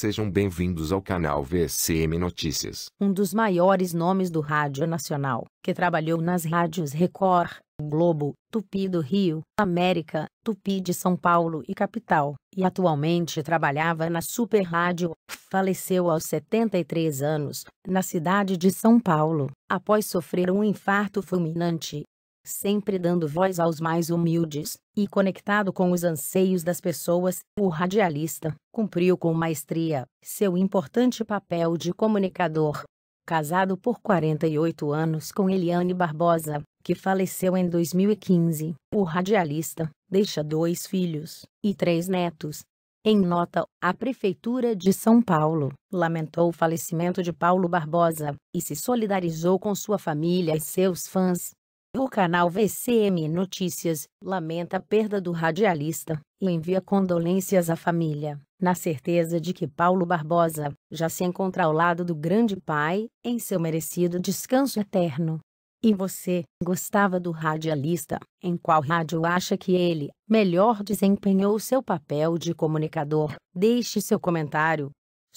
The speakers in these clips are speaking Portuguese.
Sejam bem-vindos ao canal VCM Notícias. Um dos maiores nomes do rádio nacional, que trabalhou nas rádios Record, Globo, Tupi do Rio, América, Tupi de São Paulo e Capital, e atualmente trabalhava na Super Rádio, faleceu aos 73 anos, na cidade de São Paulo, após sofrer um infarto fulminante sempre dando voz aos mais humildes, e conectado com os anseios das pessoas, o radialista cumpriu com maestria seu importante papel de comunicador. Casado por 48 anos com Eliane Barbosa, que faleceu em 2015, o radialista deixa dois filhos e três netos. Em nota, a Prefeitura de São Paulo lamentou o falecimento de Paulo Barbosa e se solidarizou com sua família e seus fãs. O canal VCM Notícias lamenta a perda do radialista e envia condolências à família, na certeza de que Paulo Barbosa já se encontra ao lado do grande pai, em seu merecido descanso eterno. E você, gostava do radialista? Em qual rádio acha que ele melhor desempenhou seu papel de comunicador? Deixe seu comentário.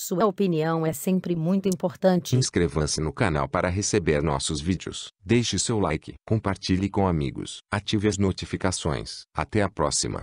Sua opinião é sempre muito importante. Inscreva-se no canal para receber nossos vídeos. Deixe seu like, compartilhe com amigos, ative as notificações. Até a próxima.